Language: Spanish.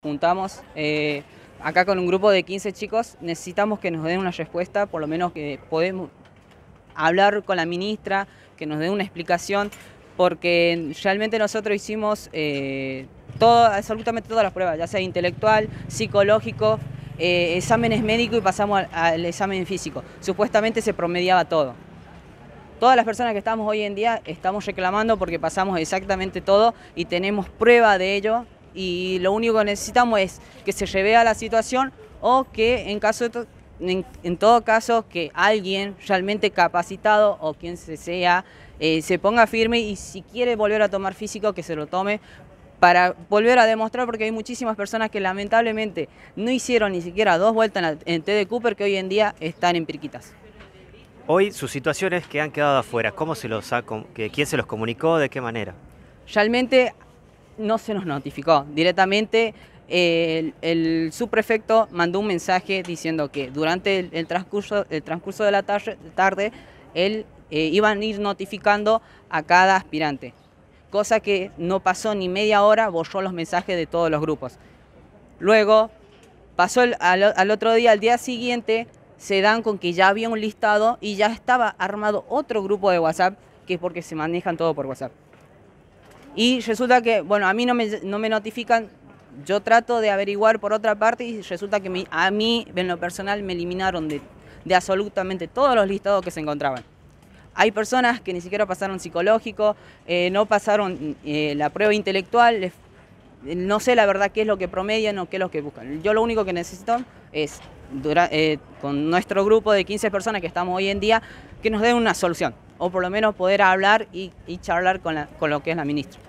Juntamos eh, acá con un grupo de 15 chicos, necesitamos que nos den una respuesta, por lo menos que podemos hablar con la ministra, que nos dé una explicación, porque realmente nosotros hicimos eh, absolutamente todas las pruebas, ya sea intelectual, psicológico, eh, exámenes médicos y pasamos al examen físico. Supuestamente se promediaba todo. Todas las personas que estamos hoy en día estamos reclamando porque pasamos exactamente todo y tenemos prueba de ello y lo único que necesitamos es que se lleve la situación o que en caso en, todo caso que alguien realmente capacitado o quien se sea eh, se ponga firme y si quiere volver a tomar físico que se lo tome para volver a demostrar porque hay muchísimas personas que lamentablemente no hicieron ni siquiera dos vueltas en, TD Cooper que hoy en día están en Pirquitas. Hoy sus situaciones que han quedado afuera, ¿cómo se los que quién se los comunicó, de qué manera? Realmente no se nos notificó. Directamente el, subprefecto mandó un mensaje diciendo que durante el, transcurso, transcurso de la tarde, él eh, iban a ir notificando a cada aspirante, cosa que no pasó ni media hora, borró los mensajes de todos los grupos. Luego, pasó al otro día, al día siguiente, se dan con que ya había un listado y ya estaba armado otro grupo de WhatsApp, que es porque se manejan todo por WhatsApp. Y resulta que, bueno, a mí no me, notifican, yo trato de averiguar por otra parte y resulta que a mí, en lo personal, me eliminaron de, absolutamente todos los listados que se encontraban. Hay personas que ni siquiera pasaron psicológico, eh, no pasaron eh, la prueba intelectual, no sé la verdad qué es lo que promedian o qué es lo que buscan. Yo lo único que necesito es, eh, con nuestro grupo de 15 personas que estamos hoy en día, que nos den una solución, o por lo menos poder hablar y, charlar con, con lo que es la ministra.